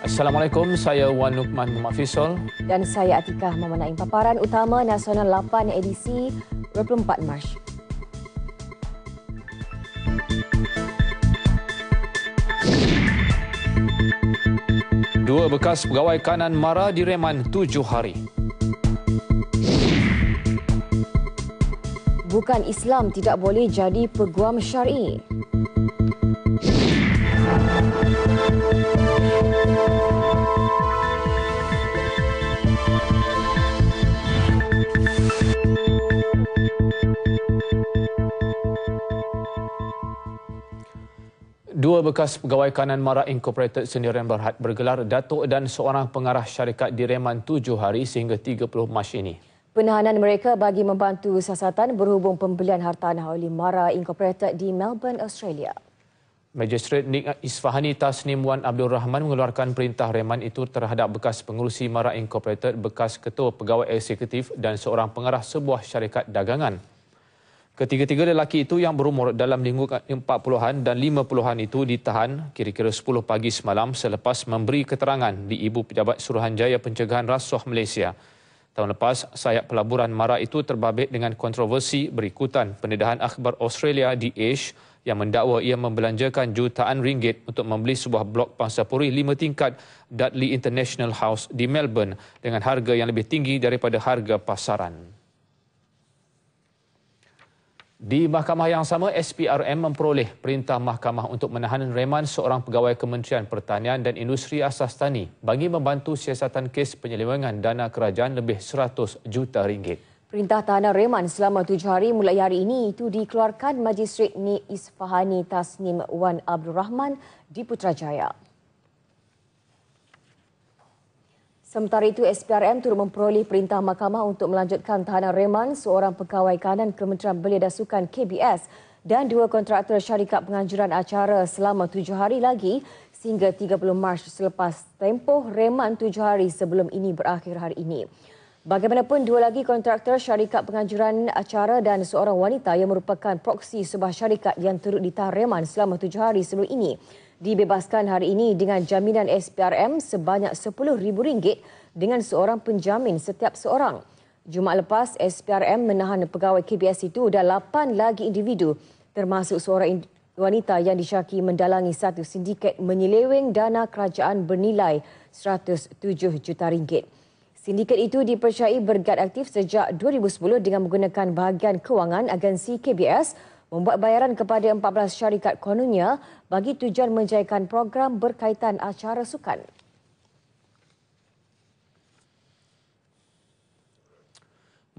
Assalamualaikum, saya Wan Nukman Muhammad Dan saya Atika memenangi paparan utama Nasional 8 edisi 24 Mac. Dua bekas pegawai kanan Mara direman tujuh hari. Bukan Islam tidak boleh jadi peguam syari. Thank you. Dua bekas pegawai kanan Mara Incorporated Sendirian Berhad bergelar Datuk dan seorang pengarah syarikat direman tujuh hari sehingga 30 Mac ini. Penahanan mereka bagi membantu siasatan berhubung pembelian hartanah oleh Mara Incorporated di Melbourne, Australia. Majistret Nik Isfahani Tasnim Wan Abdul Rahman mengeluarkan perintah reman itu terhadap bekas pengurusi Mara Incorporated, bekas ketua pegawai eksekutif dan seorang pengarah sebuah syarikat dagangan. Ketiga-tiga lelaki itu yang berumur dalam lingkungan empat puluhan dan lima puluhan itu ditahan kira-kira 10 pagi semalam selepas memberi keterangan di Ibu Pejabat Suruhanjaya Pencegahan Rasuah Malaysia. Tahun lepas, sayap pelaburan mara itu terbabit dengan kontroversi berikutan pendedahan akhbar Australia di Ash yang mendakwa ia membelanjakan jutaan ringgit untuk membeli sebuah blok pangsapuri lima tingkat Dudley International House di Melbourne dengan harga yang lebih tinggi daripada harga pasaran. Di mahkamah yang sama, SPRM memperoleh perintah mahkamah untuk menahan reman seorang pegawai Kementerian Pertanian dan Industri Asas Tani bagi membantu siasatan kes penyelewengan dana kerajaan lebih 100 juta ringgit. Perintah tahanan reman selama tujuh hari mulai hari ini itu dikeluarkan Majistret Ni Isfahani Tasnim Wan Abdul Rahman di Putrajaya. Sementara itu, SPRM turut memperoleh perintah mahkamah untuk melanjutkan tahanan reman seorang pegawai kanan Kementerian Belia dan Sukan KBS dan dua kontraktor syarikat penganjuran acara selama tujuh hari lagi sehingga 30 Mac selepas tempoh reman tujuh hari sebelum ini berakhir hari ini. Bagaimanapun, dua lagi kontraktor syarikat penganjuran acara dan seorang wanita yang merupakan proksi sebuah syarikat yang turut ditahan reman selama tujuh hari sebelum ini dibebaskan hari ini dengan jaminan SPRM sebanyak RM10,000 dengan seorang penjamin setiap seorang. Jumaat lepas, SPRM menahan pegawai KBS itu dan lapan lagi individu termasuk seorang wanita yang disyaki mendalangi satu sindiket menyeleweng dana kerajaan bernilai RM107 juta. ringgit. Sindiket itu dipercayai bergerak aktif sejak 2010 dengan menggunakan bahagian kewangan agensi KBS membuat bayaran kepada 14 syarikat kononnya bagi tujuan menjayakan program berkaitan acara sukan.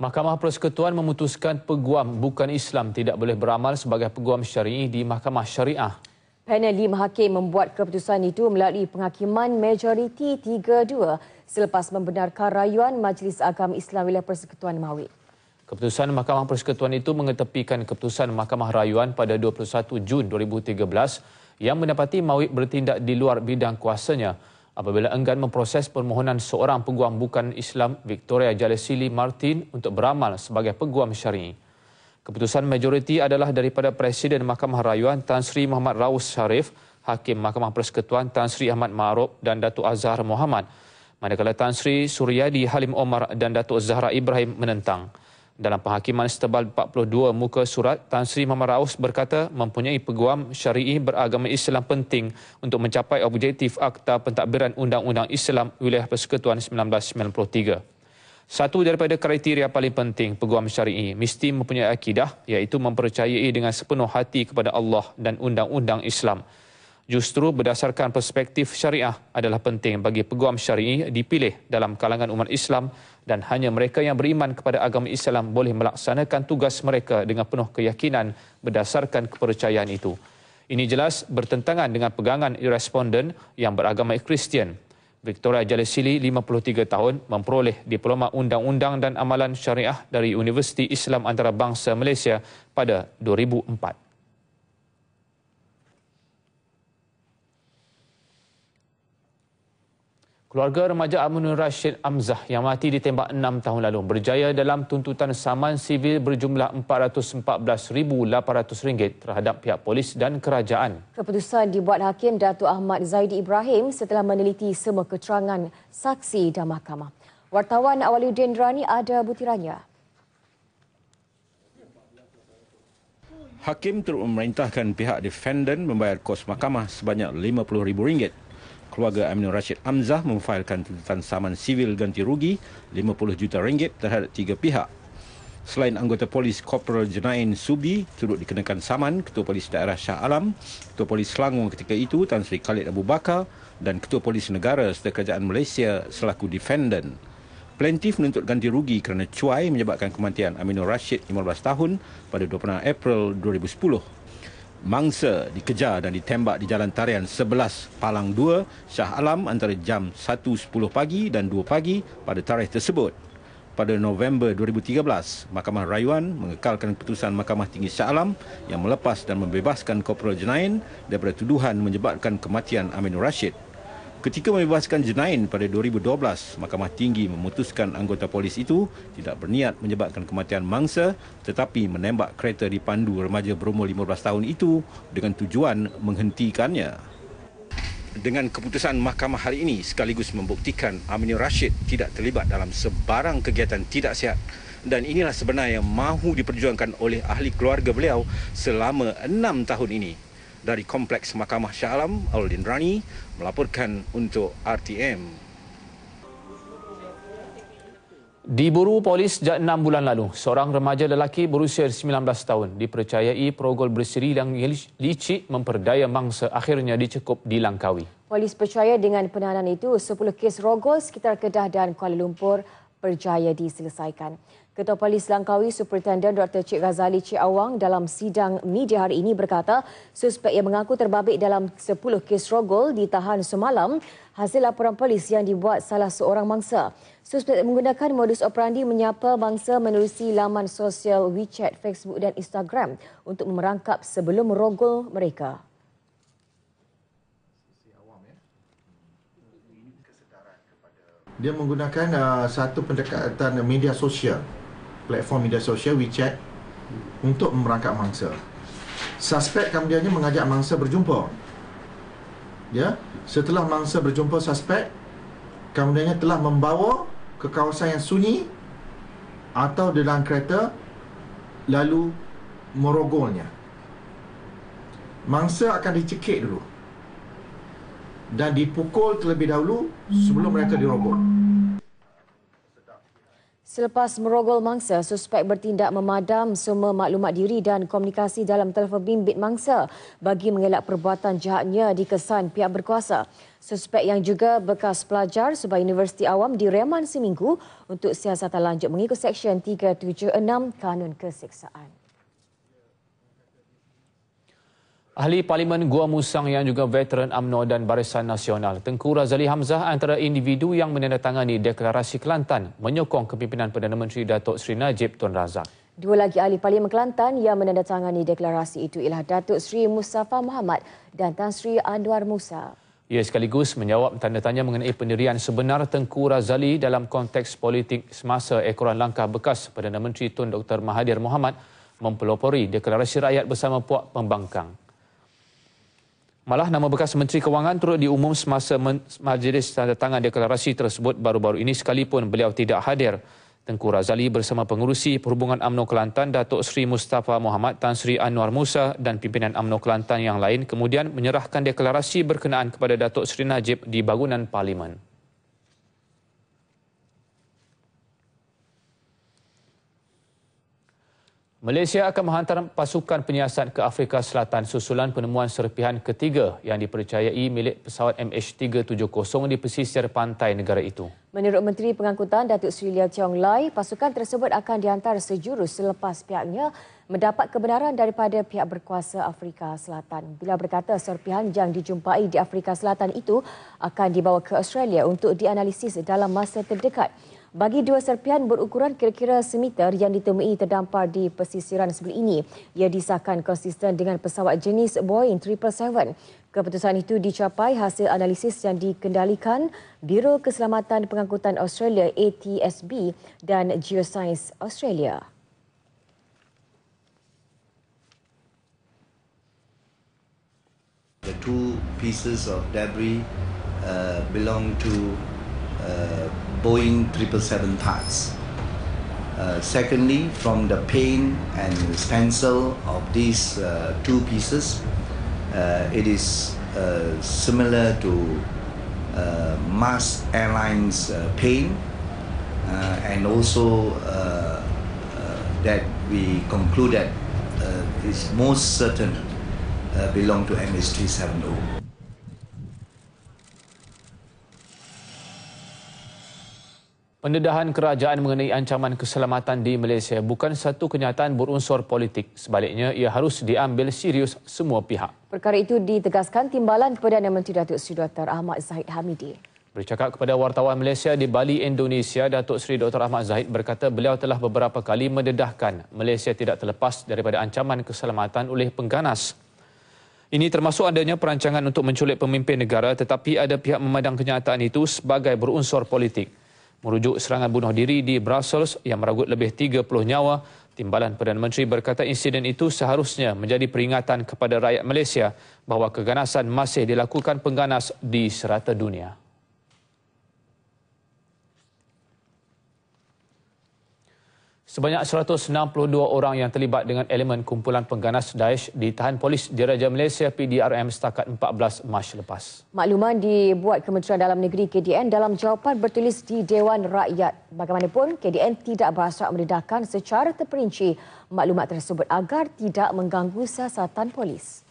Mahkamah Persekutuan memutuskan peguam bukan Islam tidak boleh beramal sebagai peguam syari'i di Mahkamah Syariah. Panel lima hakim membuat keputusan itu melalui penghakiman majoriti 3-2 selepas membenarkan rayuan Majlis Agama Islam Wilayah Persekutuan Mawid. Keputusan Mahkamah Persekutuan itu mengetepikan keputusan Mahkamah Rayuan pada 21 Jun 2013 yang mendapati Mawid bertindak di luar bidang kuasanya apabila enggan memproses permohonan seorang peguam bukan Islam Victoria Jalesili Martin untuk beramal sebagai peguam syari'i. Keputusan majoriti adalah daripada Presiden Mahkamah Rayuan Tan Sri Muhammad Raus Sharif, Hakim Mahkamah Persekutuan Tan Sri Ahmad Ma'arub dan Datuk Azhar Muhammad. Manakala Tan Sri Suryadi Halim Omar dan Datuk Zahra Ibrahim menentang. Dalam penghakiman setebal 42 muka surat, Tan Sri Muhammad Raus berkata mempunyai peguam syari'i beragama Islam penting untuk mencapai objektif Akta Pentadbiran Undang-Undang Islam Wilayah Persekutuan 1993. Satu daripada kriteria paling penting peguam syari'i mesti mempunyai akidah iaitu mempercayai dengan sepenuh hati kepada Allah dan Undang-Undang Islam. Justru berdasarkan perspektif syariah adalah penting bagi peguam syari'i dipilih dalam kalangan umat Islam dan hanya mereka yang beriman kepada agama Islam boleh melaksanakan tugas mereka dengan penuh keyakinan berdasarkan kepercayaan itu. Ini jelas bertentangan dengan pegangan responden yang beragama Kristian. Victoria Jalesili, 53 tahun, memperoleh diploma undang-undang dan amalan syariah dari Universiti Islam Antarabangsa Malaysia pada 2004. Keluarga remaja Amnul Rashid Amzah yang mati ditembak enam tahun lalu berjaya dalam tuntutan saman sivil berjumlah RM414,800 terhadap pihak polis dan kerajaan. Keputusan dibuat Hakim Datuk Ahmad Zaidi Ibrahim setelah meneliti semua keterangan saksi dan mahkamah. Wartawan Awaludin Rani ada butirannya. Hakim turut memerintahkan pihak defendant membayar kos mahkamah sebanyak RM50,000 keluarga Aminul Rashid Amzah memfailkan tuntutan saman sivil ganti rugi RM50 juta ringgit terhadap tiga pihak. Selain anggota polis Korporal Jenain Subi turut dikenakan saman Ketua Polis Daerah Shah Alam, Ketua Polis Selangor ketika itu Tan Sri Khalid Abu Bakar dan Ketua Polis Negara serta Kerajaan Malaysia selaku defendant. Plaintif menuntut ganti rugi kerana cuai menyebabkan kematian Aminul Rashid 15 tahun pada 26 April 2010 mangsa dikejar dan ditembak di jalan tarian 11 Palang 2 Shah Alam antara jam 1.10 pagi dan 2 pagi pada tarikh tersebut. Pada November 2013, Mahkamah Rayuan mengekalkan keputusan Mahkamah Tinggi Shah Alam yang melepas dan membebaskan Korporal Jenain daripada tuduhan menyebabkan kematian Aminur Rashid. Ketika membebaskan Jenain pada 2012, Mahkamah Tinggi memutuskan anggota polis itu tidak berniat menyebabkan kematian mangsa tetapi menembak kereta dipandu remaja berumur 15 tahun itu dengan tujuan menghentikannya. Dengan keputusan mahkamah hari ini sekaligus membuktikan Aminul Rashid tidak terlibat dalam sebarang kegiatan tidak sihat dan inilah sebenarnya yang mahu diperjuangkan oleh ahli keluarga beliau selama enam tahun ini dari Kompleks Mahkamah Shah Alam, Aldin Rani, melaporkan untuk RTM. Diburu polis sejak enam bulan lalu, seorang remaja lelaki berusia 19 tahun dipercayai perogol berseri yang licik memperdaya mangsa akhirnya dicekup di Langkawi. Polis percaya dengan penahanan itu, 10 kes rogol sekitar Kedah dan Kuala Lumpur berjaya diselesaikan. Ketua Polis Langkawi Superintendent Dr. Cik Ghazali Cik Awang dalam sidang media hari ini berkata suspek yang mengaku terbabit dalam 10 kes rogol ditahan semalam hasil laporan polis yang dibuat salah seorang mangsa. Suspek menggunakan modus operandi menyapa mangsa menerusi laman sosial WeChat, Facebook dan Instagram untuk memerangkap sebelum rogol mereka. Dia menggunakan uh, satu pendekatan media sosial platform media sosial WeChat untuk merangkap mangsa. Suspek kemudiannya mengajak mangsa berjumpa. Ya, setelah mangsa berjumpa suspek, kemudiannya telah membawa ke kawasan yang sunyi atau dalam kereta lalu merogolnya. Mangsa akan dicekik dulu dan dipukul terlebih dahulu sebelum mereka dirogol. Selepas merogol mangsa, suspek bertindak memadam semua maklumat diri dan komunikasi dalam telefon bimbit mangsa bagi mengelak perbuatan jahatnya dikesan pihak berkuasa. Suspek yang juga bekas pelajar sebuah Universiti Awam direman seminggu untuk siasatan lanjut mengikut Seksyen 376 Kanun Keseksaan. Ahli Parlimen Gua Musang yang juga veteran UMNO dan Barisan Nasional, Tengku Razali Hamzah antara individu yang menandatangani Deklarasi Kelantan menyokong kepimpinan Perdana Menteri Datuk Seri Najib Tun Razak. Dua lagi ahli Parlimen Kelantan yang menandatangani deklarasi itu ialah Datuk Seri Mustafa Muhammad dan Tan Sri Anwar Musa. Ia sekaligus menjawab tanda tanya mengenai pendirian sebenar Tengku Razali dalam konteks politik semasa ekoran langkah bekas Perdana Menteri Tun Dr. Mahathir Mohamad mempelopori deklarasi rakyat bersama Puak Pembangkang. Malah nama bekas Menteri Kewangan turut diumum semasa majlis tanda tangan deklarasi tersebut baru-baru ini sekalipun beliau tidak hadir. Tengku Razali bersama pengurusi Perhubungan UMNO Kelantan Datuk Seri Mustafa Muhammad Tan Sri Anwar Musa dan pimpinan UMNO Kelantan yang lain kemudian menyerahkan deklarasi berkenaan kepada Datuk Seri Najib di bangunan Parlimen. Malaysia akan menghantar pasukan penyiasat ke Afrika Selatan susulan penemuan serpihan ketiga yang dipercayai milik pesawat MH370 di pesisir pantai negara itu. Menurut Menteri Pengangkutan Datuk Sri Lia Chong Lai, pasukan tersebut akan dihantar sejurus selepas pihaknya mendapat kebenaran daripada pihak berkuasa Afrika Selatan. Beliau berkata serpihan yang dijumpai di Afrika Selatan itu akan dibawa ke Australia untuk dianalisis dalam masa terdekat bagi dua serpihan berukuran kira-kira semeter yang ditemui terdampar di pesisiran sebelum ini. Ia disahkan konsisten dengan pesawat jenis Boeing 777. Keputusan itu dicapai hasil analisis yang dikendalikan Biro Keselamatan Pengangkutan Australia ATSB dan Geoscience Australia. The two pieces of debris uh, belong to uh, Boeing 777 parts. Uh, secondly, from the paint and stencil of these uh, two pieces, uh, it is uh, similar to uh, mass airlines uh, paint uh, and also that we concluded is most certain belong to mh 370 Pendedahan kerajaan mengenai ancaman keselamatan di Malaysia bukan satu kenyataan berunsur politik. Sebaliknya, ia harus diambil serius semua pihak. Perkara itu ditegaskan timbalan Perdana Menteri Datuk Seri Dr. Ahmad Zahid Hamidi. Bercakap kepada wartawan Malaysia di Bali, Indonesia, Datuk Seri Dr. Ahmad Zahid berkata beliau telah beberapa kali mendedahkan Malaysia tidak terlepas daripada ancaman keselamatan oleh pengganas. Ini termasuk adanya perancangan untuk menculik pemimpin negara tetapi ada pihak memandang kenyataan itu sebagai berunsur politik. Merujuk serangan bunuh diri di Brussels yang meragut lebih 30 nyawa, Timbalan Perdana Menteri berkata insiden itu seharusnya menjadi peringatan kepada rakyat Malaysia bahawa keganasan masih dilakukan pengganas di serata dunia. Sebanyak 162 orang yang terlibat dengan elemen kumpulan pengganas Daesh ditahan polis di Raja Malaysia PDRM setakat 14 Mac lepas. Makluman dibuat Kementerian Dalam Negeri KDN dalam jawapan bertulis di Dewan Rakyat. Bagaimanapun, KDN tidak berhasrat meredakan secara terperinci maklumat tersebut agar tidak mengganggu siasatan polis.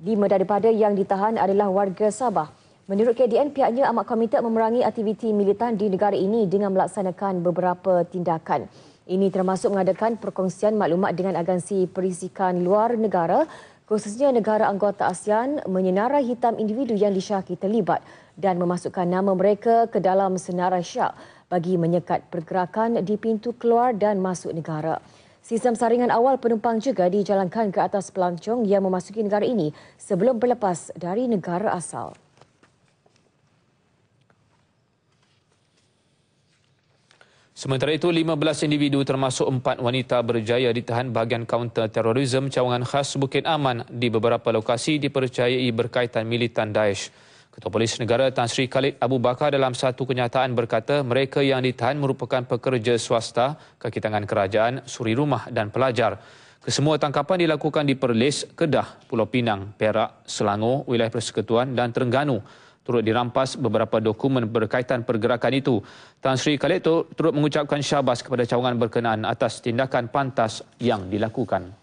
Lima daripada yang ditahan adalah warga Sabah. Menurut KDN, pihaknya amat komited memerangi aktiviti militan di negara ini dengan melaksanakan beberapa tindakan. Ini termasuk mengadakan perkongsian maklumat dengan agensi perisikan luar negara, khususnya negara anggota ASEAN, menyenarai hitam individu yang disyaki terlibat dan memasukkan nama mereka ke dalam senarai syak bagi menyekat pergerakan di pintu keluar dan masuk negara. Sistem saringan awal penumpang juga dijalankan ke atas pelancong yang memasuki negara ini sebelum berlepas dari negara asal. Sementara itu, 15 individu termasuk 4 wanita berjaya ditahan bahagian kaunter terorisme cawangan khas Bukit Aman di beberapa lokasi dipercayai berkaitan militan Daesh. Ketua Polis Negara Tan Sri Khalid Abu Bakar dalam satu kenyataan berkata mereka yang ditahan merupakan pekerja swasta, kaki tangan kerajaan, suri rumah dan pelajar. Kesemua tangkapan dilakukan di Perlis, Kedah, Pulau Pinang, Perak, Selangor, Wilayah Persekutuan dan Terengganu turut dirampas beberapa dokumen berkaitan pergerakan itu. Tan Sri Khalid itu turut mengucapkan syabas kepada cawangan berkenaan atas tindakan pantas yang dilakukan.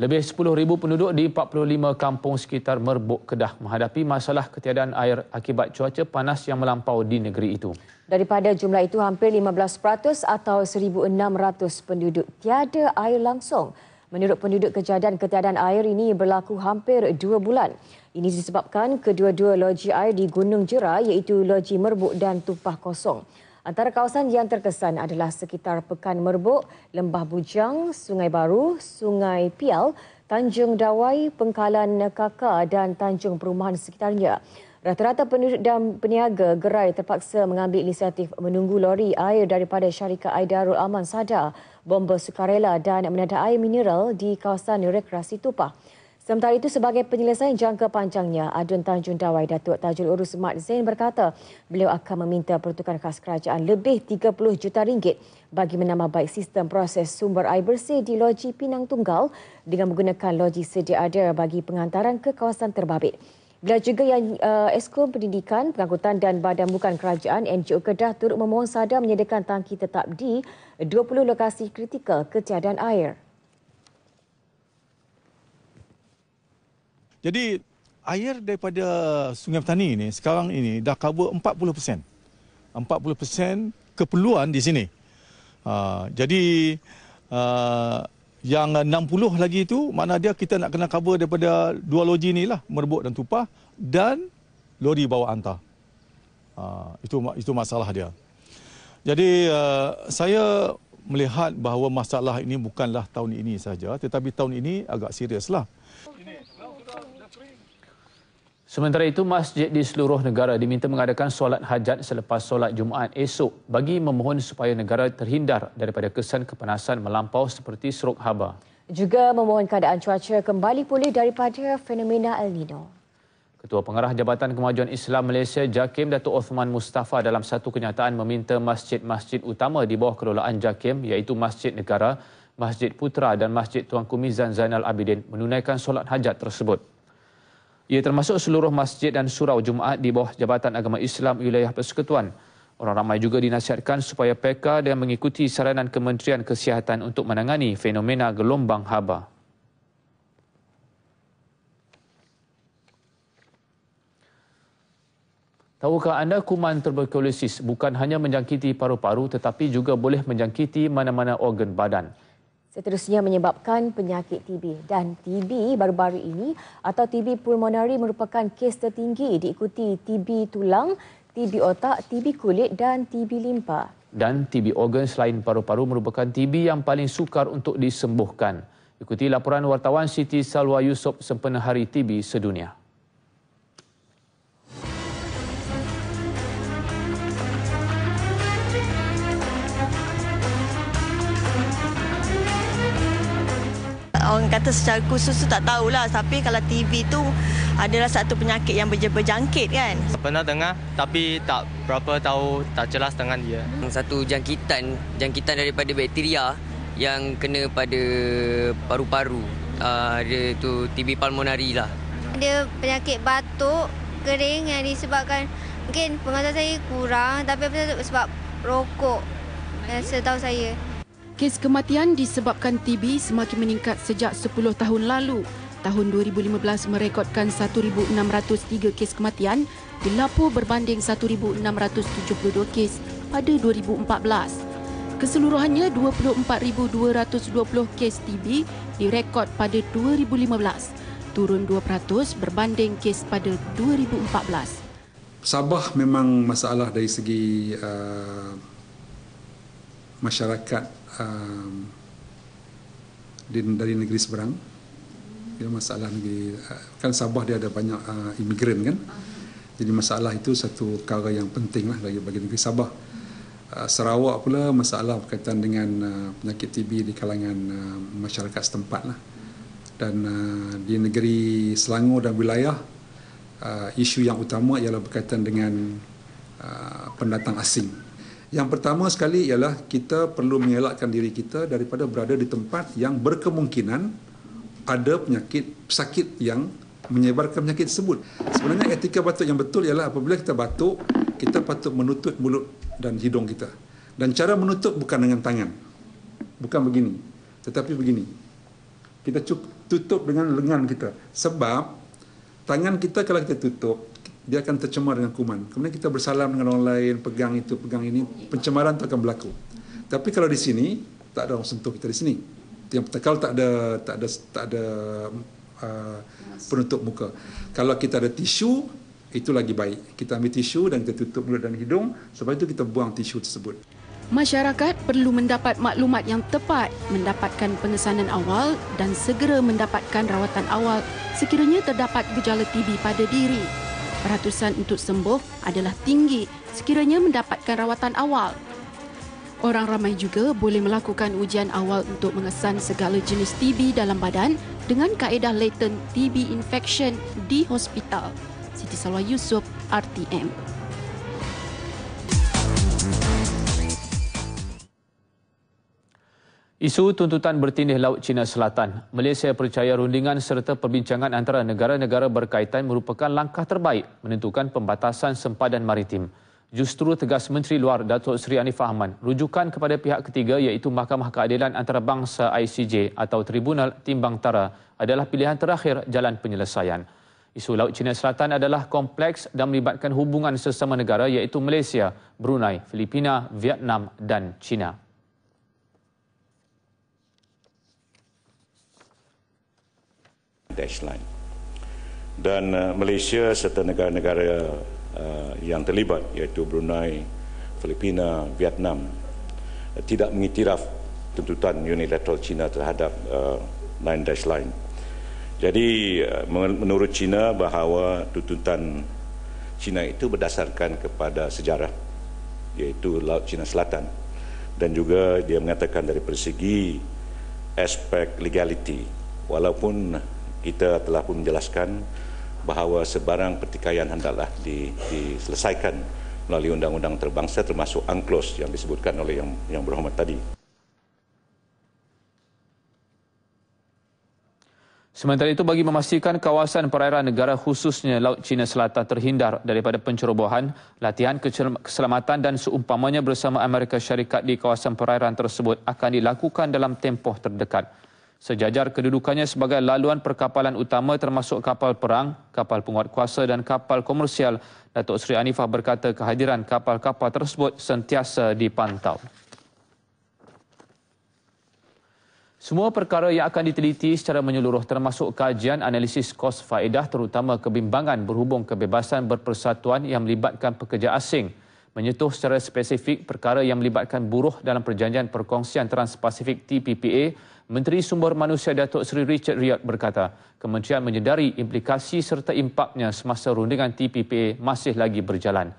Lebih 10,000 penduduk di 45 kampung sekitar Merbuk Kedah menghadapi masalah ketiadaan air akibat cuaca panas yang melampau di negeri itu. Daripada jumlah itu, hampir 15% atau 1,600 penduduk tiada air langsung. Menurut penduduk kejadian ketiadaan air ini berlaku hampir dua bulan. Ini disebabkan kedua-dua loji air di Gunung Jera iaitu Loji Merbuk dan Tumpah Kosong. Antara kawasan yang terkesan adalah sekitar Pekan Merbuk, Lembah Bujang, Sungai Baru, Sungai Pial, Tanjung Dawai, Pengkalan Kaka dan Tanjung Perumahan sekitarnya. Rata-rata penduduk dan peniaga gerai terpaksa mengambil inisiatif menunggu lori air daripada syarikat air Darul Aman Sada, bomba sukarela dan menada air mineral di kawasan rekreasi Tupah. Sementara itu sebagai penyelesaian jangka panjangnya, Adun Tanjung Dawai Datuk Tajul Urus Mat Zain berkata beliau akan meminta peruntukan khas kerajaan lebih 30 juta ringgit bagi menambah baik sistem proses sumber air bersih di loji Pinang Tunggal dengan menggunakan loji sedia ada bagi pengantaran ke kawasan terbabit. Beliau juga yang uh, Eskom Pendidikan, Pengangkutan dan Badan Bukan Kerajaan NGO Kedah turut memohon sada menyediakan tangki tetap di 20 lokasi kritikal ketiadaan air. Jadi air daripada Sungai Petani ini sekarang ini dah cover 40%. 40% keperluan di sini. Uh, jadi uh, yang 60 lagi itu mana dia kita nak kena cover daripada dua loji ni lah merebut dan tupah dan lori bawa hantar ha, itu itu masalah dia jadi uh, saya melihat bahawa masalah ini bukanlah tahun ini saja tetapi tahun ini agak serius lah. Sementara itu, masjid di seluruh negara diminta mengadakan solat hajat selepas solat Jumaat esok bagi memohon supaya negara terhindar daripada kesan kepanasan melampau seperti seruk haba. Juga memohon keadaan cuaca kembali pulih daripada fenomena El Nino. Ketua Pengarah Jabatan Kemajuan Islam Malaysia Jakim Datuk Osman Mustafa dalam satu kenyataan meminta masjid-masjid utama di bawah kelolaan Jakim iaitu Masjid Negara, Masjid Putra dan Masjid Tuanku Mizan Zainal Abidin menunaikan solat hajat tersebut. Ia termasuk seluruh masjid dan surau Jumaat di bawah Jabatan Agama Islam Wilayah Persekutuan. Orang ramai juga dinasihatkan supaya PK dan mengikuti saranan Kementerian Kesihatan untuk menangani fenomena gelombang haba. Tahukah anda kuman tuberculosis bukan hanya menjangkiti paru-paru tetapi juga boleh menjangkiti mana-mana organ badan? seterusnya menyebabkan penyakit TB. Dan TB baru-baru ini atau TB pulmonari merupakan kes tertinggi diikuti TB tulang, TB otak, TB kulit dan TB limpa. Dan TB organ selain paru-paru merupakan TB yang paling sukar untuk disembuhkan. Ikuti laporan wartawan Siti Salwa Yusof sempena hari TB sedunia. orang kata secara khusus tu tak tahulah tapi kalau TV tu adalah satu penyakit yang berjangkit kan pernah dengar tapi tak berapa tahu tak jelas dengan dia hmm. satu jangkitan jangkitan daripada bakteria yang kena pada paru-paru uh, dia tu TB pulmonari lah dia penyakit batuk kering yang disebabkan mungkin pengasas saya kurang tapi sebab rokok yang tahu saya kes kematian disebabkan TB semakin meningkat sejak 10 tahun lalu. Tahun 2015 merekodkan 1,603 kes kematian, dilapor berbanding 1,672 kes pada 2014. Keseluruhannya, 24,220 kes TB direkod pada 2015, turun 2% berbanding kes pada 2014. Sabah memang masalah dari segi uh, masyarakat uh, dari negeri seberang. dia masalah negeri uh, kan Sabah dia ada banyak uh, imigran kan. Jadi masalah itu satu perkara yang penting lah bagi, bagi negeri Sabah. Uh, Sarawak pula masalah berkaitan dengan uh, penyakit TB di kalangan uh, masyarakat setempat lah. Dan uh, di negeri Selangor dan wilayah, uh, isu yang utama ialah berkaitan dengan uh, pendatang asing. Yang pertama sekali ialah kita perlu mengelakkan diri kita daripada berada di tempat yang berkemungkinan ada penyakit sakit yang menyebarkan penyakit tersebut. Sebenarnya etika batuk yang betul ialah apabila kita batuk, kita patut menutup mulut dan hidung kita. Dan cara menutup bukan dengan tangan. Bukan begini. Tetapi begini. Kita tutup dengan lengan kita. Sebab tangan kita kalau kita tutup, dia akan tercemar dengan kuman. Kemudian kita bersalam dengan orang lain, pegang itu, pegang ini, pencemaran itu akan berlaku. Tapi kalau di sini, tak ada orang sentuh kita di sini. Yang pertama tak ada tak ada tak ada uh, penutup muka. Kalau kita ada tisu, itu lagi baik. Kita ambil tisu dan kita tutup mulut dan hidung, sebab itu kita buang tisu tersebut. Masyarakat perlu mendapat maklumat yang tepat, mendapatkan pengesanan awal dan segera mendapatkan rawatan awal sekiranya terdapat gejala TB pada diri peratusan untuk sembuh adalah tinggi sekiranya mendapatkan rawatan awal. Orang ramai juga boleh melakukan ujian awal untuk mengesan segala jenis TB dalam badan dengan kaedah latent TB infection di hospital. Siti Salwa Yusuf, RTM. Isu tuntutan bertindih Laut China Selatan. Malaysia percaya rundingan serta perbincangan antara negara-negara berkaitan merupakan langkah terbaik menentukan pembatasan sempadan maritim. Justru tegas Menteri Luar Datuk Seri Anif Ahmad, rujukan kepada pihak ketiga iaitu Mahkamah Keadilan Antarabangsa ICJ atau Tribunal Timbang Tara adalah pilihan terakhir jalan penyelesaian. Isu Laut China Selatan adalah kompleks dan melibatkan hubungan sesama negara iaitu Malaysia, Brunei, Filipina, Vietnam dan China. dash line. Dan uh, Malaysia serta negara-negara uh, yang terlibat iaitu Brunei, Filipina, Vietnam uh, tidak mengiktiraf tuntutan unilateral China terhadap uh, nine dash line. Jadi uh, menurut China bahawa tuntutan China itu berdasarkan kepada sejarah iaitu Laut China Selatan dan juga dia mengatakan dari persegi aspek legality walaupun kita telah pun menjelaskan bahawa sebarang pertikaian hendaklah diselesaikan melalui undang-undang terbangsa termasuk angklos yang disebutkan oleh yang, yang berhormat tadi. Sementara itu bagi memastikan kawasan perairan negara khususnya Laut Cina Selatan terhindar daripada pencerobohan, latihan keselamatan dan seumpamanya bersama Amerika Syarikat di kawasan perairan tersebut akan dilakukan dalam tempoh terdekat. Sejajar kedudukannya sebagai laluan perkapalan utama termasuk kapal perang, kapal penguat kuasa dan kapal komersial, Datuk Seri Anifah berkata kehadiran kapal-kapal tersebut sentiasa dipantau. Semua perkara yang akan diteliti secara menyeluruh termasuk kajian analisis kos faedah terutama kebimbangan berhubung kebebasan berpersatuan yang melibatkan pekerja asing menyentuh secara spesifik perkara yang melibatkan buruh dalam perjanjian perkongsian Trans-Pacific TPPA, Menteri Sumber Manusia Datuk Seri Richard Riad berkata, kementerian menyedari implikasi serta impaknya semasa rundingan TPPA masih lagi berjalan.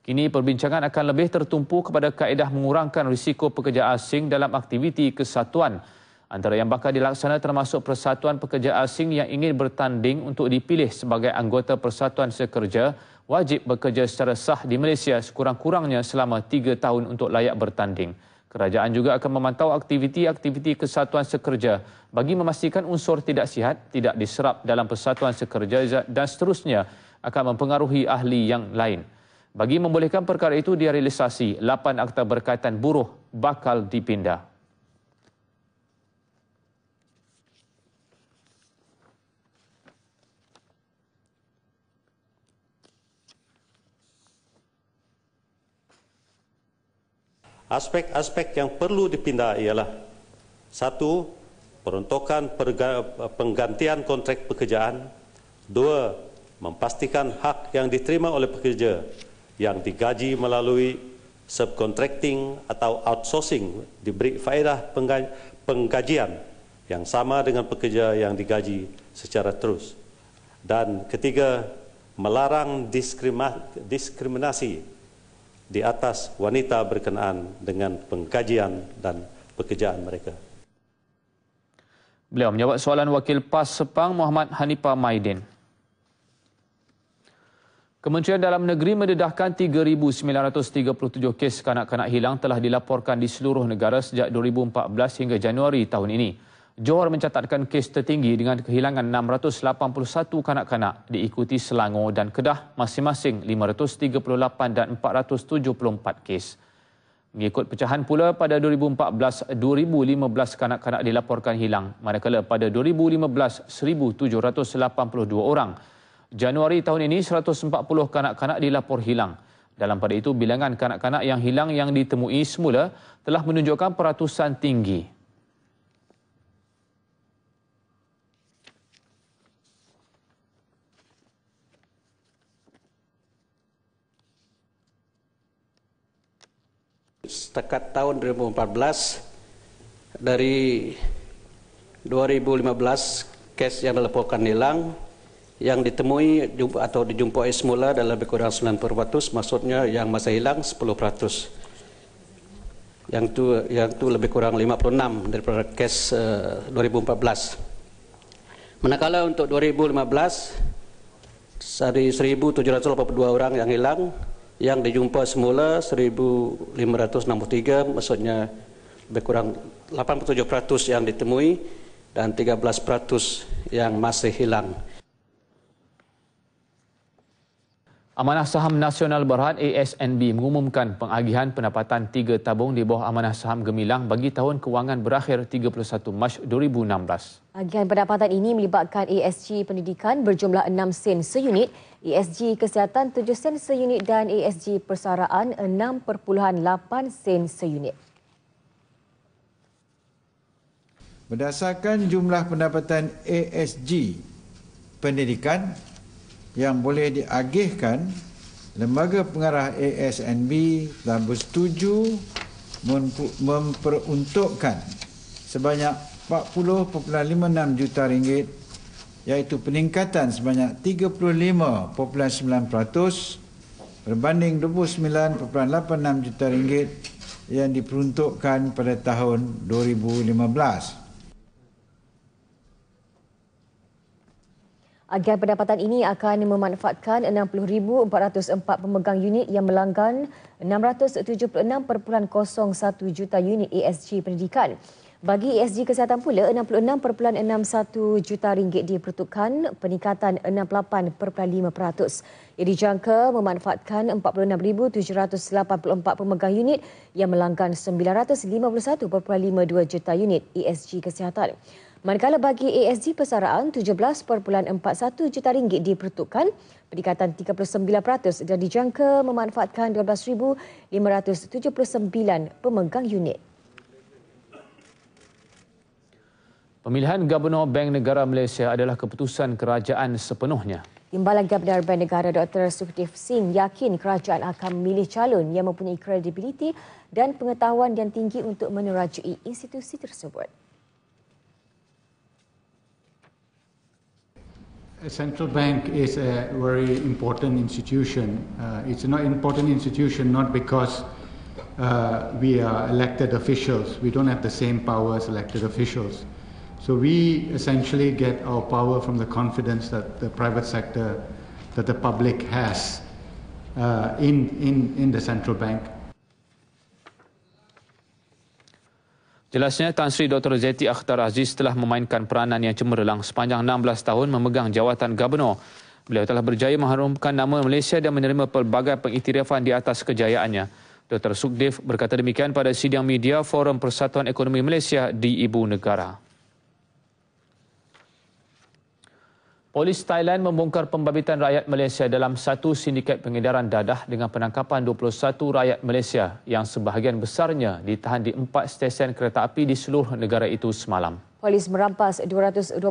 Kini perbincangan akan lebih tertumpu kepada kaedah mengurangkan risiko pekerja asing dalam aktiviti kesatuan Antara yang bakal dilaksana termasuk Persatuan Pekerja Asing yang ingin bertanding untuk dipilih sebagai anggota Persatuan Sekerja wajib bekerja secara sah di Malaysia sekurang-kurangnya selama tiga tahun untuk layak bertanding. Kerajaan juga akan memantau aktiviti-aktiviti kesatuan sekerja bagi memastikan unsur tidak sihat tidak diserap dalam persatuan sekerja dan seterusnya akan mempengaruhi ahli yang lain. Bagi membolehkan perkara itu direalisasi, 8 akta berkaitan buruh bakal dipindah. aspek-aspek yang perlu dipindah ialah satu, peruntukan penggantian kontrak pekerjaan. Dua, memastikan hak yang diterima oleh pekerja yang digaji melalui subcontracting atau outsourcing diberi faedah penggajian yang sama dengan pekerja yang digaji secara terus. Dan ketiga, melarang diskriminasi di atas wanita berkenaan dengan pengkajian dan pekerjaan mereka. Beliau menjawab soalan Wakil PAS Sepang Muhammad Hanipa Maidin. Kementerian Dalam Negeri mendedahkan 3,937 kes kanak-kanak hilang telah dilaporkan di seluruh negara sejak 2014 hingga Januari tahun ini. Johor mencatatkan kes tertinggi dengan kehilangan 681 kanak-kanak diikuti Selangor dan Kedah masing-masing 538 dan 474 kes. Mengikut pecahan pula pada 2014, 2015 kanak-kanak dilaporkan hilang manakala pada 2015, 1782 orang. Januari tahun ini 140 kanak-kanak dilaporkan hilang. Dalam pada itu bilangan kanak-kanak yang hilang yang ditemui semula telah menunjukkan peratusan tinggi. setakat tahun 2014 dari 2015 kes yang dilaporkan hilang yang ditemui atau dijumpai semula adalah lebih kurang 90% maksudnya yang masa hilang 10% yang tu yang tu lebih kurang 56 daripada kes uh, eh, 2014 manakala untuk 2015 dari 1782 orang yang hilang yang dijumpa semula 1563 maksudnya lebih kurang 87% yang ditemui dan 13% yang masih hilang. Amanah Saham Nasional Berhad ASNB mengumumkan pengagihan pendapatan tiga tabung di bawah Amanah Saham Gemilang bagi tahun kewangan berakhir 31 Mac 2016. Agihan pendapatan ini melibatkan ASG pendidikan berjumlah 6 sen seunit ESG Kesihatan 7 sen seunit dan ESG Persaraan 6.8 sen seunit. Berdasarkan jumlah pendapatan ESG pendidikan yang boleh diagihkan, Lembaga Pengarah ASNB e telah bersetuju memperuntukkan sebanyak 40.56 juta ringgit iaitu peningkatan sebanyak 35.9% berbanding 29.86 juta ringgit yang diperuntukkan pada tahun 2015. Agar pendapatan ini akan memanfaatkan 60,404 pemegang unit yang melanggan 676.01 juta unit ASG pendidikan. Bagi ESG kesihatan pula 66.61 juta ringgit diperuntukkan peningkatan 68.5%. Ia dijangka memanfaatkan 46784 pemegang unit yang melanggan 951.52 juta unit ESG kesihatan. Manakala bagi ASG persaraan 17.41 juta ringgit diperuntukkan peningkatan 39% dan dijangka memanfaatkan 12579 pemegang unit. Pemilihan Gubernur Bank Negara Malaysia adalah keputusan kerajaan sepenuhnya. Timbalan Gubernur Bank Negara Dr. Sukhdev Singh yakin kerajaan akan memilih calon yang mempunyai kredibiliti dan pengetahuan yang tinggi untuk menerajui institusi tersebut. A central bank is a very important institution. Uh, it's not important institution not because uh, we are elected officials. We don't have the same power as elected officials. Uh, So we essentially get our power from the confidence that the private sector, that the public has uh, in, in, in the central bank. Jelasnya Tan Sri Dr. Zeti Akhtar Aziz telah memainkan peranan yang cemerlang sepanjang 16 tahun memegang jawatan gubernur. Beliau telah berjaya mengharumkan nama Malaysia dan menerima pelbagai pengiktirafan di atas kejayaannya. Dr. Sukdev berkata demikian pada sidang media Forum Persatuan Ekonomi Malaysia di Ibu Negara. Polis Thailand membongkar pembabitan rakyat Malaysia dalam satu sindiket pengedaran dadah dengan penangkapan 21 rakyat Malaysia yang sebahagian besarnya ditahan di empat stesen kereta api di seluruh negara itu semalam. Polis merampas 226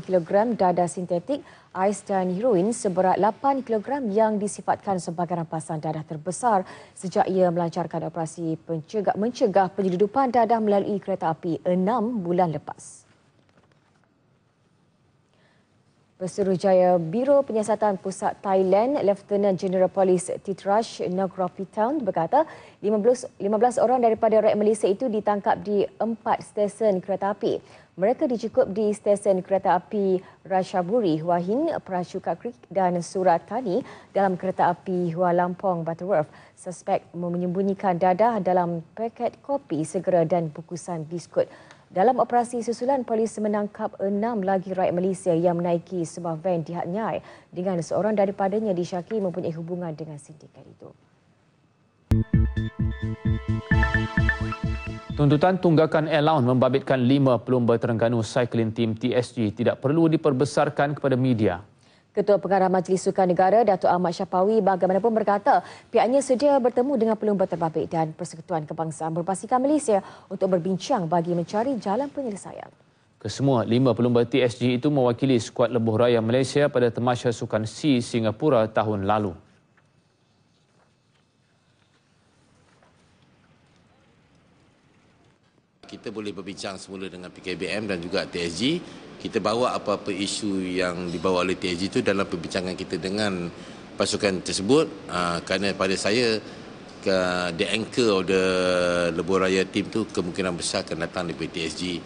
kilogram dadah sintetik, ais dan heroin seberat 8 kilogram yang disifatkan sebagai rampasan dadah terbesar sejak ia melancarkan operasi pencegah, mencegah penyeludupan dadah melalui kereta api enam bulan lepas. Pesuruhjaya Biro Penyiasatan Pusat Thailand, Lieutenant General Polis Titraj Nagropitan berkata 15, 15 orang daripada rakyat Malaysia itu ditangkap di empat stesen kereta api. Mereka dicukup di stesen kereta api Rashaburi, Huahin, Prasuka Creek dan Surat Suratani dalam kereta api Hua Lampong, Butterworth. Suspek menyembunyikan dadah dalam paket kopi segera dan bukusan biskut. Dalam operasi susulan, polis menangkap enam lagi rakyat Malaysia yang menaiki sebuah van di Hat Hatnyai dengan seorang daripadanya disyaki mempunyai hubungan dengan sindikat itu. Tuntutan tunggakan allowance membabitkan lima pelumba Terengganu Cycling Team TSG tidak perlu diperbesarkan kepada media. Ketua Pengarah Majlis Sukan Negara Datuk Ahmad Syapawi bagaimanapun berkata pihaknya sedia bertemu dengan Pelumba Terbabit dan Persekutuan Kebangsaan Berbasikan Malaysia untuk berbincang bagi mencari jalan penyelesaian. Kesemua lima pelumba TSG itu mewakili skuad lebuh raya Malaysia pada temasya sukan C Singapura tahun lalu. kita boleh berbincang semula dengan PKBM dan juga TSG. Kita bawa apa-apa isu yang dibawa oleh TSG itu dalam perbincangan kita dengan pasukan tersebut. Uh, kerana pada saya, uh, the anchor of the Lebuh Raya team tu kemungkinan besar akan datang dari TSG.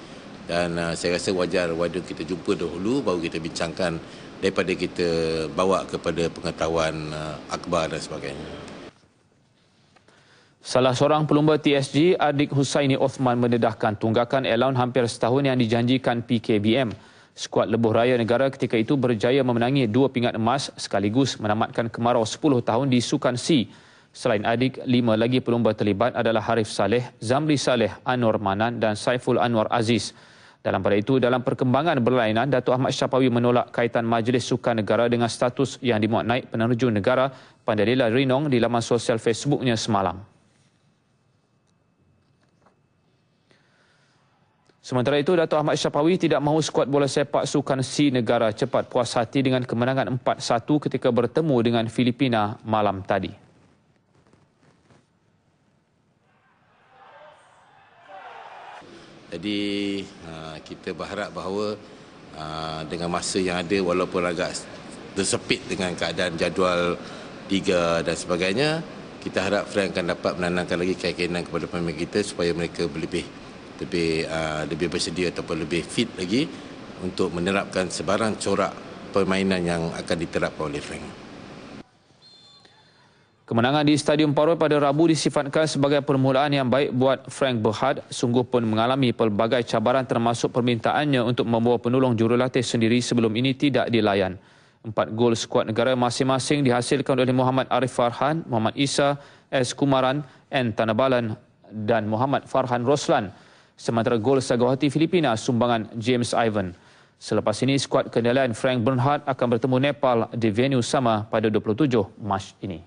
Dan ah, saya rasa wajar wajar kita jumpa dahulu baru kita bincangkan daripada kita bawa kepada pengetahuan uh, ah, akhbar dan sebagainya. Salah seorang pelumba TSG, Adik Husaini Osman mendedahkan tunggakan allowance hampir setahun yang dijanjikan PKBM. Skuad lebuh raya negara ketika itu berjaya memenangi dua pingat emas sekaligus menamatkan kemarau 10 tahun di Sukan C. Selain Adik, lima lagi pelumba terlibat adalah Harif Saleh, Zamri Saleh, Anwar Manan dan Saiful Anwar Aziz. Dalam pada itu, dalam perkembangan berlainan, Datuk Ahmad Syapawi menolak kaitan Majlis Sukan Negara dengan status yang dimuat naik penerjun negara Pandalila Rinong di laman sosial Facebooknya semalam. Sementara itu, Dato' Ahmad Syapawi tidak mahu skuad bola sepak sukan si negara cepat puas hati dengan kemenangan 4-1 ketika bertemu dengan Filipina malam tadi. Jadi, ah, kita berharap bahawa ah, dengan masa yang ada, walaupun agak tersepit dengan keadaan jadual tiga dan sebagainya, kita harap Frank akan dapat menanamkan lagi keyakinan kepada pemain kita supaya mereka lebih lebih uh, lebih bersedia ataupun lebih fit lagi untuk menerapkan sebarang corak permainan yang akan diterapkan oleh Frank. Kemenangan di Stadium Parul pada Rabu disifatkan sebagai permulaan yang baik buat Frank Berhad sungguh pun mengalami pelbagai cabaran termasuk permintaannya untuk membawa penolong jurulatih sendiri sebelum ini tidak dilayan. Empat gol skuad negara masing-masing dihasilkan oleh Muhammad Arif Farhan, Muhammad Isa, S. Kumaran, N. Tanabalan dan Muhammad Farhan Roslan. Sementara gol sagawati Filipina sumbangan James Ivan. Selepas ini, skuad kendalian Frank Bernhardt akan bertemu Nepal di venue sama pada 27 Mac ini.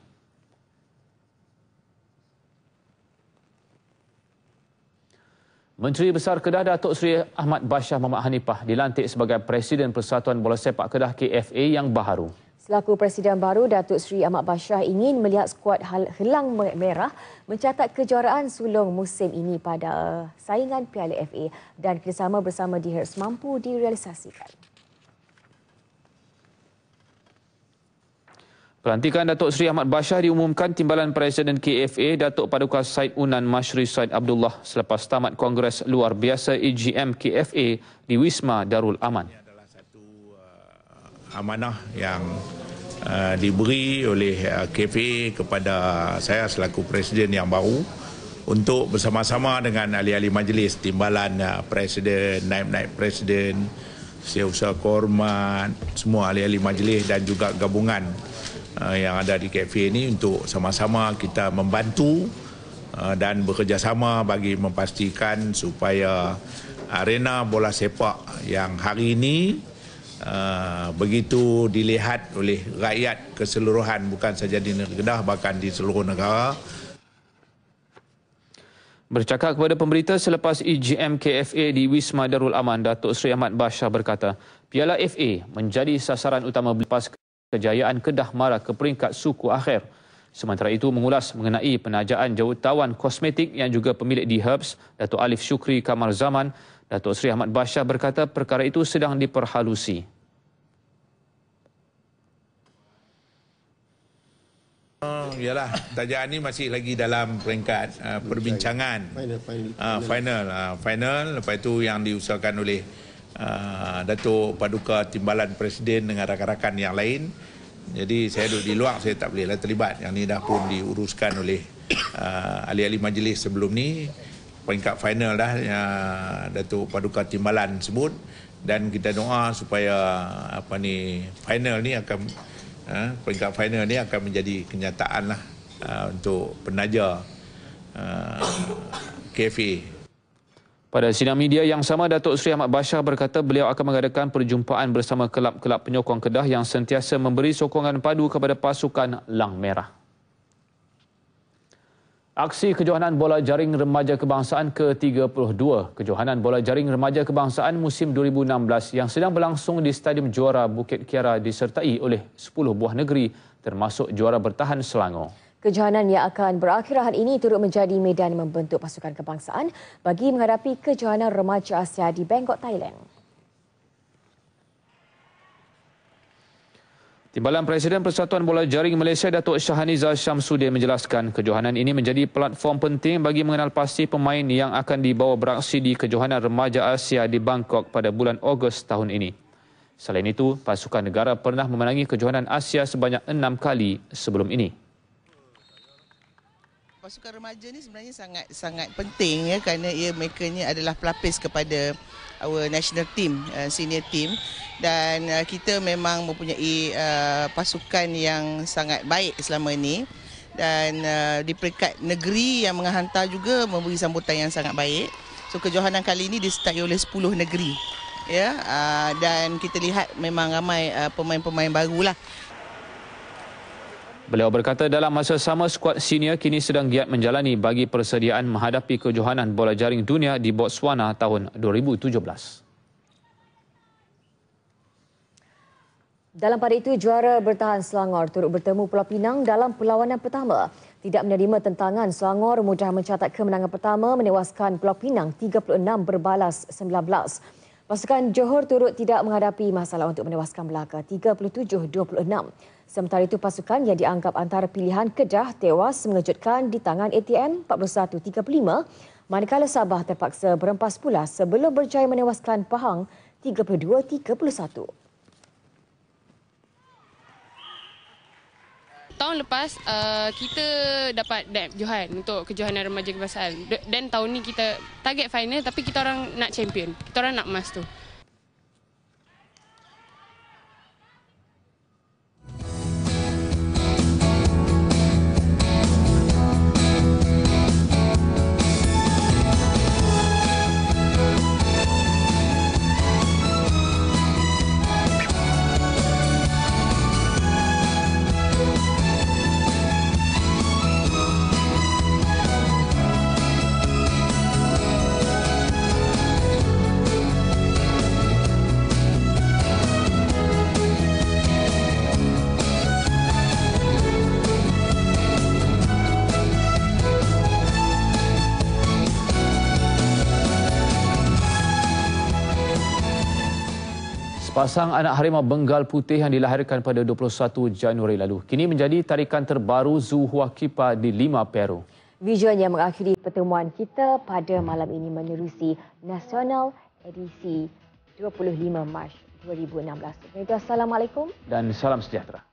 Menteri Besar Kedah Datuk Seri Ahmad Bashah Muhammad Hanifah dilantik sebagai Presiden Persatuan Bola Sepak Kedah KFA yang baharu. Selaku Presiden baru, Datuk Seri Ahmad Bashar ingin melihat skuad Helang Merah mencatat kejuaraan sulung musim ini pada eh, saingan Piala FA dan kerjasama bersama di Hertz mampu direalisasikan. Pelantikan Datuk Seri Ahmad Bashar diumumkan Timbalan Presiden KFA Datuk Paduka Said Unan Mashri Said Abdullah selepas tamat Kongres Luar Biasa EGM KFA di Wisma Darul Aman. Ini adalah satu uh, amanah yang Uh, diberi oleh uh, KP kepada saya selaku presiden yang baru untuk bersama-sama dengan ahli-ahli majlis timbalan uh, presiden, naib-naib presiden, setiausaha kehormat, semua ahli-ahli majlis dan juga gabungan uh, yang ada di KP ini untuk sama-sama kita membantu dan bekerjasama bagi memastikan supaya arena bola sepak yang hari ini Ah, begitu dilihat oleh rakyat keseluruhan bukan saja di negeri Kedah bahkan di seluruh negara. Bercakap kepada pemberita selepas EGM KFA di Wisma Darul Aman, Datuk Seri Ahmad Basha berkata, Piala FA menjadi sasaran utama lepas kejayaan Kedah Mara ke peringkat suku akhir. Sementara itu mengulas mengenai penajaan jawatawan kosmetik yang juga pemilik di Herbs, Datuk Alif Syukri Kamal Zaman, Datuk Seri Ahmad Bashar berkata perkara itu sedang diperhalusi. Uh, yalah, tajaan ini masih lagi dalam peringkat uh, perbincangan. Final, final. Uh, final, uh, final. Lepas itu yang diusahakan oleh uh, Datuk Paduka Timbalan Presiden dengan rakan-rakan yang lain. Jadi saya duduk di luar, saya tak bolehlah terlibat. Yang ini dah pun diuruskan oleh ahli-ahli uh, majlis sebelum ni peringkat final dah uh, ya, Datuk Paduka Timbalan sebut dan kita doa supaya apa ni final ni akan uh, peringkat final ni akan menjadi kenyataan lah uh, untuk penaja uh, ha, KFA. Pada sidang media yang sama, Datuk Seri Ahmad Bashar berkata beliau akan mengadakan perjumpaan bersama kelab-kelab penyokong Kedah yang sentiasa memberi sokongan padu kepada pasukan Lang Merah. Aksi Kejohanan Bola Jaring Remaja Kebangsaan ke-32, Kejohanan Bola Jaring Remaja Kebangsaan musim 2016 yang sedang berlangsung di Stadium Juara Bukit Kiara disertai oleh 10 buah negeri termasuk juara bertahan Selangor. Kejohanan yang akan berakhir hari ini turut menjadi medan membentuk pasukan kebangsaan bagi menghadapi Kejohanan Remaja Asia di Bangkok, Thailand. Timbalan Presiden Persatuan Bola Jaring Malaysia Datuk Shahaniza Syamsuddin menjelaskan kejohanan ini menjadi platform penting bagi mengenal pasti pemain yang akan dibawa beraksi di kejohanan remaja Asia di Bangkok pada bulan Ogos tahun ini. Selain itu, pasukan negara pernah memenangi kejohanan Asia sebanyak enam kali sebelum ini. Pasukan remaja ini sebenarnya sangat sangat penting ya kerana ia mereka ini adalah pelapis kepada our national team uh, senior team dan uh, kita memang mempunyai uh, pasukan yang sangat baik selama ini dan uh, di peringkat negeri yang menghantar juga memberi sambutan yang sangat baik so kejohanan kali ini disertai oleh 10 negeri ya yeah? uh, dan kita lihat memang ramai pemain uh, pemain-pemain barulah Beliau berkata dalam masa sama skuad senior kini sedang giat menjalani bagi persediaan menghadapi kejohanan bola jaring dunia di Botswana tahun 2017. Dalam pada itu, juara bertahan Selangor turut bertemu Pulau Pinang dalam perlawanan pertama. Tidak menerima tentangan, Selangor mudah mencatat kemenangan pertama menewaskan Pulau Pinang 36 berbalas Pasukan Johor turut tidak menghadapi masalah untuk menewaskan Melaka 37-26. Sementara itu pasukan yang dianggap antara pilihan Kedah tewas mengejutkan di tangan ATM 41-35 manakala Sabah terpaksa berempas pula sebelum berjaya menewaskan Pahang 32-31. tahun lepas uh, kita dapat DAP Johan untuk kejohanan remaja kebangsaan. Dan tahun ni kita target final tapi kita orang nak champion. Kita orang nak emas tu. Pasang anak harimau Bengal putih yang dilahirkan pada 21 Januari lalu kini menjadi tarikan terbaru Zoo Huakipa di Lima Peru. Visualnya mengakhiri pertemuan kita pada malam ini menerusi National Edisi 25 Mac 2016. Assalamualaikum dan salam sejahtera.